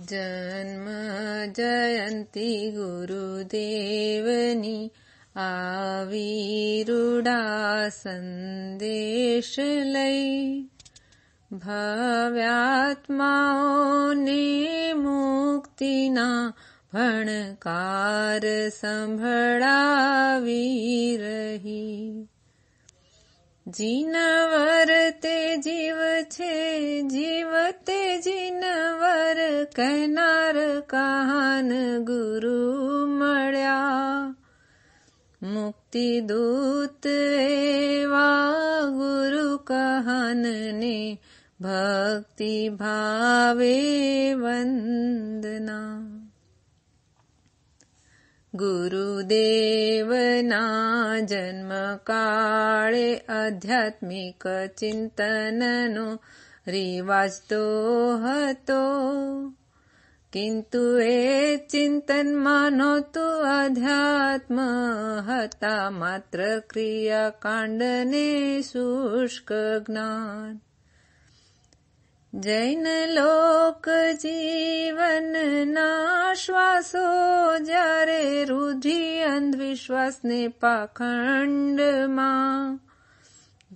जन्म जयंती गुरुदेवनी आवीरुडा संदेश सन्देश ने मुक्ति मुक्तिना भणकार सम्भळावी रही जीनवर ते जीव जीव ते जीनवर कार गुरु मुक्ति गुरु गुरुके भक्ति भावे वंदना गुरुदेवना आध्यात्मिक आध्यात्मक चिन्तनो रिवास्तो हतो। किन्तु ए तु हता अध्यात्मत्र मात्र ने शुष्क ज्ञान जैन लोक ना શ્વાસો જ્યારે રૂધિ અંધવિશ્વાસને પાખંડમાં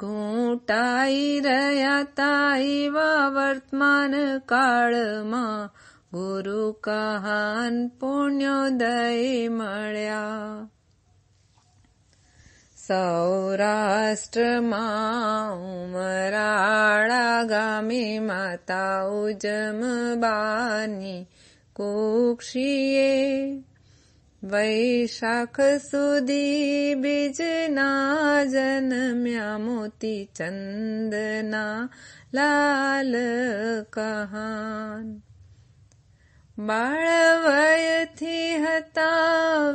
ઘૂંટાઈ રહ્યા તા એવા વર્તમાન કાળમાં ગુરુ કહાન પુણ્યોદય મળ્યા સૌરાષ્ટ્રમાં ઉમરાળા ગામે માતા ઉજમબાની कोक्षिये वैशाखसुदी बीजना जनम्या मोती चन्दना लाल कहान બાળવયથી હતા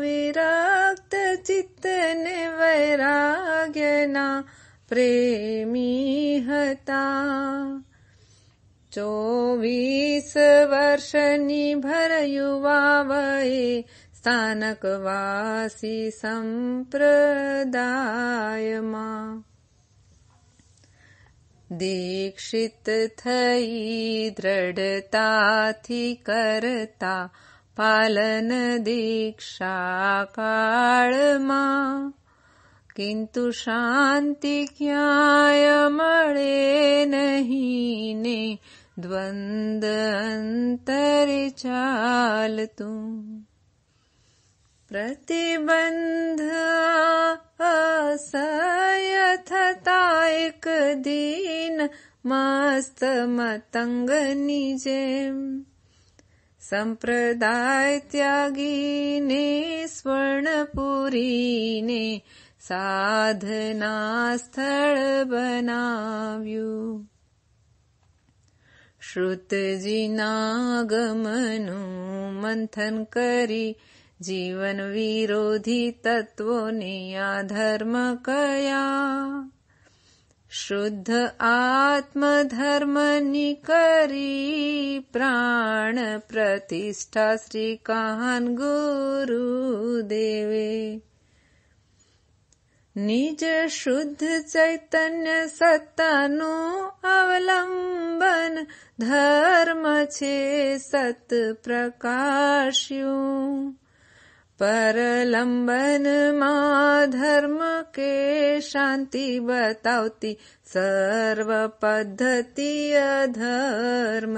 विरक्त चित्तने वैराग्यना प्रेमी હતા चोवीस वर्षयु वा वये स्थानकवासी सम्प्रदाय मा दीक्षितता करता पालन दीक्षाकाळमा किन्तु शान्ति ज्ञाय मे नहि ने द्वन्द्वन्तरिचालतु प्रतिबन्ध असयथताय दीन मस्तमतङ्गीजे सम्प्रदाय स्वर्णपुरीने साधनास्थळ बनाव्यू શ્રુતજીનાગમનું મંથન કરી જીવન વિરોધી તત્વોની આ ધર્મ કયા શુદ્ધ આત્મધર્મની કરી પ્રાણ પ્રતિષ્ઠા શ્રી કાન ગુરુદેવે निज शुद्ध चैतन्य सत् अवलम्बन धर्म छे सत प्रकाशयु परलम्बन मा धर्म के शान्ति बतावती सर्व पद्धति अधर्म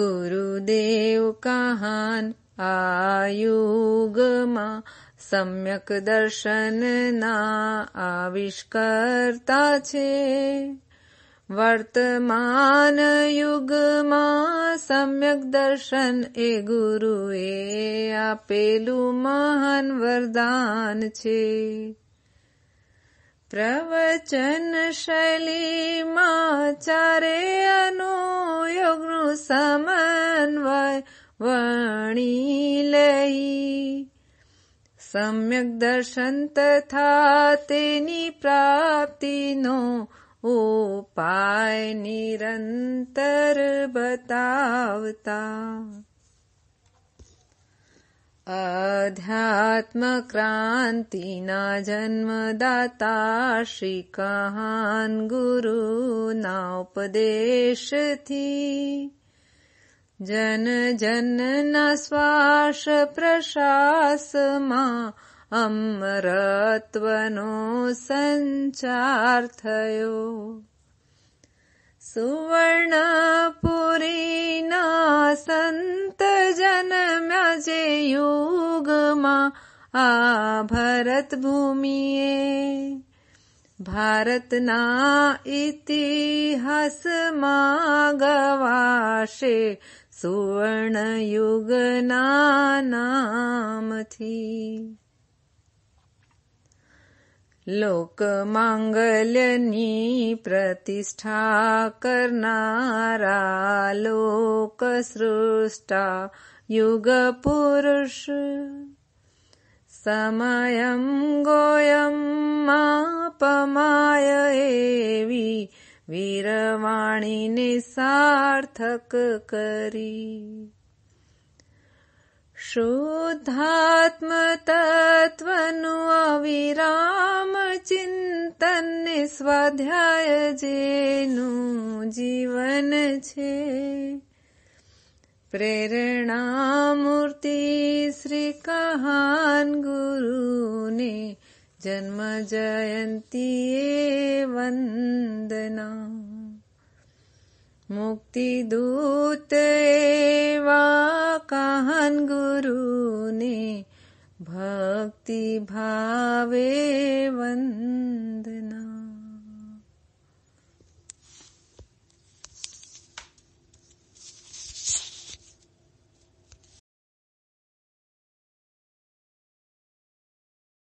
गुरुदेव कहान आयुगमा सम्यक् दर्शनना आविष्कर्ता वर्तमान युग मा सम्यक् दर्शन ए गुरु ए आपेलु वरदान छे प्रवचन शैली मा चार समन्वय वणी लई सम्यक् दर्शन् तथा ते प्राप्ति नो ओपाय निरन्तर् बतावता अध्यात्मक्रान्तिना जन्मदाता श्रीकहान् गुरुना गुरु जन जन न श्वास प्रशासमा मा संचार्थयो। सञ्चार्थयो सुवर्णपुरी ना सन्त जन म्याजे युग मा आ भरत भारत मा गवाशे। सुवर्णयुग लोकमाङ्गल्यनी प्रतिष्ठा कर्नारा लोकसृष्टा युगपुरुष समयं गोयम् मापमाय एवी वीरवाणी वीरवाणीने सारकात्मत विराम चिन्त स्वाध्यायज न जीवन छे प्रेरणा मूर्ति श्री कहान गुरु जन्म जयंती जयन्ती वन्दना कहन गुरु ने भक्ति भावे वंदना